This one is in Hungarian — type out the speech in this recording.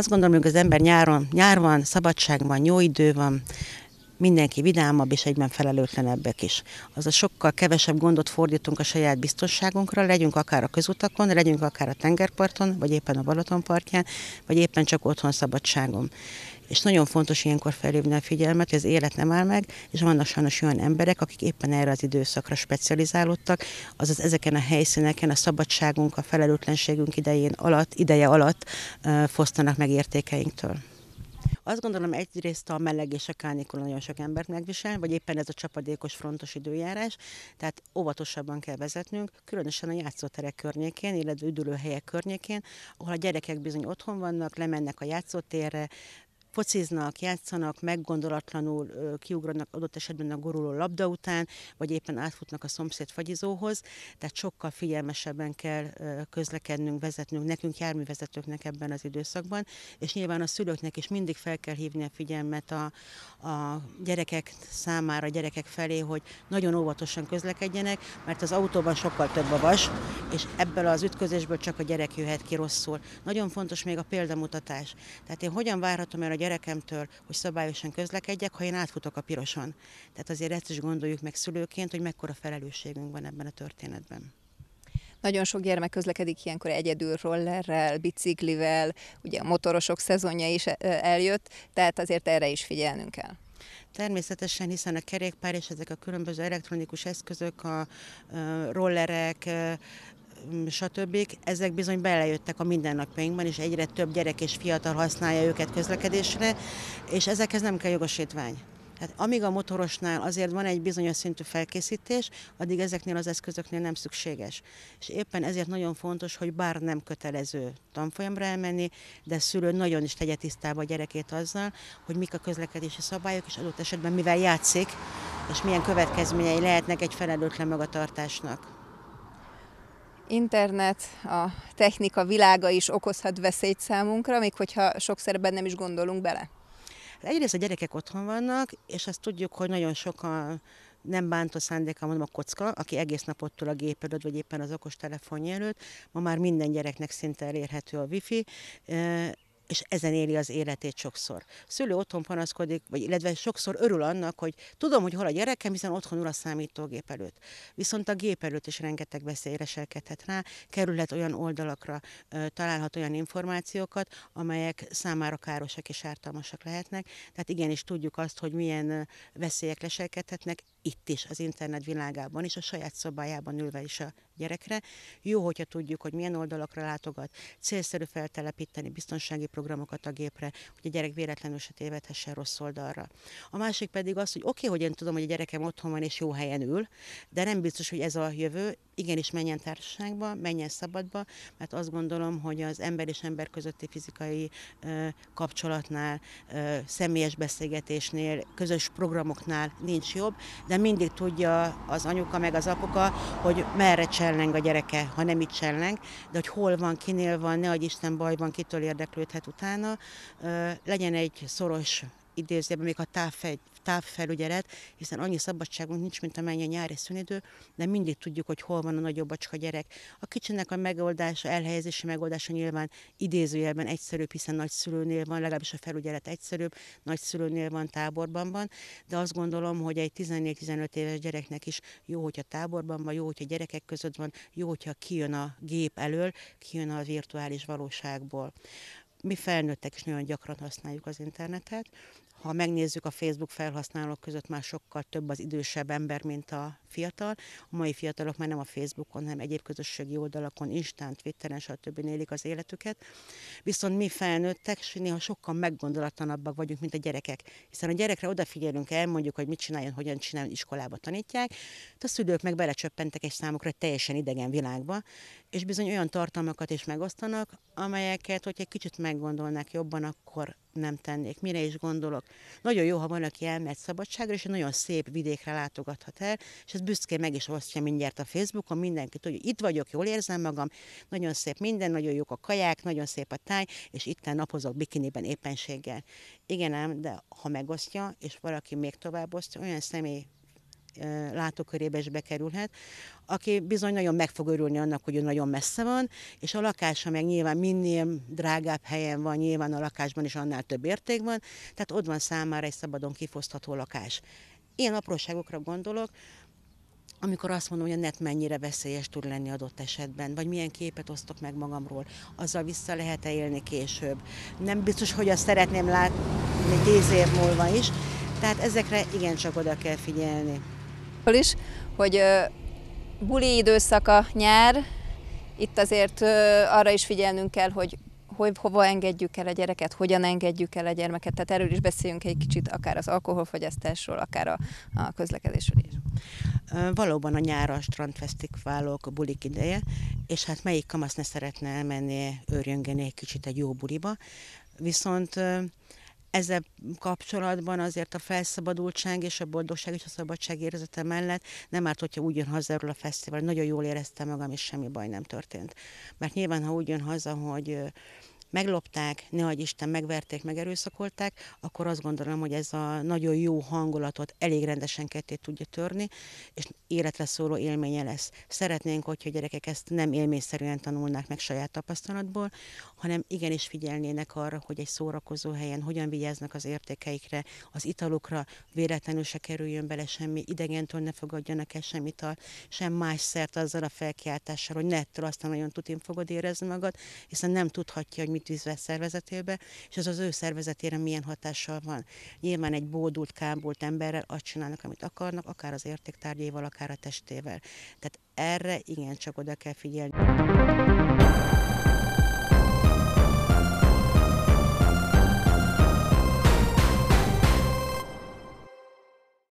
Azt gondolom, hogy az ember nyáron, nyár van, szabadság van, jó idő van, mindenki vidámabb és egyben felelőtlenebbek is. Az a sokkal kevesebb gondot fordítunk a saját biztonságunkra, legyünk akár a közutakon, legyünk akár a tengerparton, vagy éppen a Balaton partján, vagy éppen csak otthon szabadságon. És nagyon fontos ilyenkor felhívni a figyelmet, hogy az élet nem áll meg, és vannak sajnos olyan emberek, akik éppen erre az időszakra specializálódtak, azaz ezeken a helyszíneken a szabadságunk, a felelőtlenségünk idején alatt, ideje alatt fosztanak meg értékeinktől. Azt gondolom egyrészt a meleg és a kánikula nagyon sok embert megvisel, vagy éppen ez a csapadékos frontos időjárás, tehát óvatosabban kell vezetnünk, különösen a játszóterek környékén, illetve üdülőhelyek környékén, ahol a gyerekek bizony otthon vannak, lemennek a játszótérre, fociznak, játszanak, meggondolatlanul kiugranak adott esetben a goruló labda után, vagy éppen átfutnak a szomszéd fagyizóhoz, tehát sokkal figyelmesebben kell közlekednünk, vezetnünk, nekünk járművezetőknek ebben az időszakban, és nyilván a szülőknek is mindig fel kell hívni a figyelmet a, a gyerekek számára, a gyerekek felé, hogy nagyon óvatosan közlekedjenek, mert az autóban sokkal több a vas, és ebből az ütközésből csak a gyerek jöhet ki rosszul. Nagyon fontos még a példamutatás. Tehát én hogyan várhatom el a gyerekemtől, hogy szabályosan közlekedjek, ha én átfutok a piroson. Tehát azért ezt is gondoljuk meg szülőként, hogy mekkora felelősségünk van ebben a történetben. Nagyon sok gyermek közlekedik ilyenkor egyedül, rollerrel, biciklivel, ugye a motorosok szezonja is eljött, tehát azért erre is figyelnünk kell. Természetesen, hiszen a kerékpár és ezek a különböző elektronikus eszközök, a rollerek, stb. Ezek bizony belejöttek a mindennapjainkban, és egyre több gyerek és fiatal használja őket közlekedésre, és ezekhez nem kell jogosítvány. Tehát amíg a motorosnál azért van egy bizonyos szintű felkészítés, addig ezeknél az eszközöknél nem szükséges. És éppen ezért nagyon fontos, hogy bár nem kötelező tanfolyamra elmenni, de szülő nagyon is tegye tisztába a gyerekét azzal, hogy mik a közlekedési szabályok, és adott esetben mivel játszik, és milyen következményei lehetnek egy felelőtlen magatartásnak internet, a technika világa is okozhat veszélyt számunkra, még hogyha sokszor ebben nem is gondolunk bele. Egyrészt a gyerekek otthon vannak, és azt tudjuk, hogy nagyon sokan nem bántó szándéka, mondom, a kocka, aki egész nap ott ül a gép előtt, vagy éppen az okostelefonja előtt, ma már minden gyereknek szinte elérhető a wifi, és ezen éli az életét sokszor. Szülő otthon panaszkodik, vagy illetve sokszor örül annak, hogy tudom, hogy hol a gyerekem, hiszen otthon ül a számítógép előtt. Viszont a gép előtt is rengeteg veszélyre selkedhet rá, kerülhet olyan oldalakra, találhat olyan információkat, amelyek számára károsak és ártalmasak lehetnek. Tehát igenis tudjuk azt, hogy milyen veszélyek leselkedhetnek, itt is, az internet világában is, a saját szobájában ülve is a gyerekre. Jó, hogyha tudjuk, hogy milyen oldalakra látogat, célszerű feltelepíteni biztonsági programokat a gépre, hogy a gyerek véletlenül se tévedhessen rossz oldalra. A másik pedig az, hogy oké, okay, hogy én tudom, hogy a gyerekem otthon van és jó helyen ül, de nem biztos, hogy ez a jövő, igenis menjen társaságba, menjen szabadba, mert azt gondolom, hogy az ember és ember közötti fizikai ö, kapcsolatnál, ö, személyes beszélgetésnél, közös programoknál nincs jobb, de mindig tudja az anyuka meg az apuka, hogy merre cselleng a gyereke, ha nem itt cselleng, de hogy hol van, kinél van, ne agy Isten bajban, kitől érdeklődhet utána, legyen egy szoros idézőben, még a távfegy, távfelügyelet, hiszen annyi szabadságunk nincs, mint amennyi a nyári szünidő, de mindig tudjuk, hogy hol van a nagyobbacska gyerek. A kicsinek a megoldása, elhelyezési megoldása nyilván idézőjelben egyszerűbb, hiszen nagyszülőnél van, legalábbis a felügyelet egyszerűbb, nagyszülőnél van, táborban van, de azt gondolom, hogy egy 14-15 éves gyereknek is jó, hogyha táborban van, jó, hogyha gyerekek között van, jó, hogyha kijön a gép elől, kijön a virtuális valóságból mi felnőttek is nagyon gyakran használjuk az internetet ha megnézzük a Facebook felhasználók között már sokkal több az idősebb ember, mint a fiatal. A mai fiatalok már nem a Facebookon, hanem egyéb közösségi oldalakon, Instán, Twitteren, stb. élik az életüket. Viszont mi felnőttek, és néha sokkal meggondolatlanabbak vagyunk, mint a gyerekek. Hiszen a gyerekre odafigyelünk el, mondjuk, hogy mit csináljon, hogyan csináljon, iskolába tanítják. A szülők meg belecsöppentek egy számukra teljesen idegen világba, és bizony olyan tartalmakat is megosztanak, amelyeket, hogyha egy kicsit meggondolnák jobban, akkor nem tennék, mire is gondolok. Nagyon jó, ha van, aki elmegy szabadságra, és egy nagyon szép vidékre látogathat el, és ez büszkén meg is osztja mindjárt a Facebookon, mindenki tudja, hogy itt vagyok, jól érzem magam, nagyon szép minden, nagyon jók a kaják, nagyon szép a táj, és itt napozok bikiniben éppenséggel. Igen ám, de ha megosztja, és valaki még tovább osztja, olyan személy látókörébe is bekerülhet, aki bizony nagyon meg fog örülni annak, hogy ő nagyon messze van, és a lakása meg nyilván minél drágább helyen van, nyilván a lakásban is annál több érték van, tehát ott van számára egy szabadon kifosztható lakás. Ilyen apróságokra gondolok, amikor azt mondom, hogy a net mennyire veszélyes tud lenni adott esetben, vagy milyen képet osztok meg magamról, azzal vissza lehet-e élni később. Nem biztos, hogy azt szeretném látni tíz év múlva is, tehát ezekre igencsak oda kell figyelni is, hogy buli időszaka nyár, itt azért arra is figyelnünk kell, hogy hogy, hova engedjük el a gyereket, hogyan engedjük el a gyermeket. Tehát erről is beszéljünk egy kicsit, akár az alkoholfogyasztásról, akár a, a közlekedésről is. Valóban a nyára a strandfesztiválok, a bulik ideje, és hát melyik kamasz ne szeretne elmenni őrjöngeni egy kicsit egy jó buliba, viszont ezzel kapcsolatban azért a felszabadultság és a boldogság és a szabadság érzete mellett nem árt, hogyha úgy jön haza erről a fesztivál. Nagyon jól éreztem magam, és semmi baj nem történt. Mert nyilván, ha úgy jön haza, hogy meglopták, ne adj Isten, megverték, megerőszakolták, akkor azt gondolom, hogy ez a nagyon jó hangulatot elég rendesen ketté tudja törni, és életre szóló élménye lesz. Szeretnénk, hogyha a gyerekek ezt nem élményszerűen tanulnák meg saját tapasztalatból, hanem igenis figyelnének arra, hogy egy szórakozó helyen hogyan vigyáznak az értékeikre, az italokra, véletlenül se kerüljön bele semmi, idegentől ne fogadjanak el sem ital, sem más szert azzal a felkiáltással, hogy ne ettől aztán nagyon tutin fogod érezni magad, hiszen nem tudhatja, hogy mi mit vízve szervezetébe, és az az ő szervezetére milyen hatással van. Nyilván egy bódult, kámbult emberrel azt csinálnak, amit akarnak, akár az értéktárgyéval, akár a testével. Tehát erre igencsak oda kell figyelni.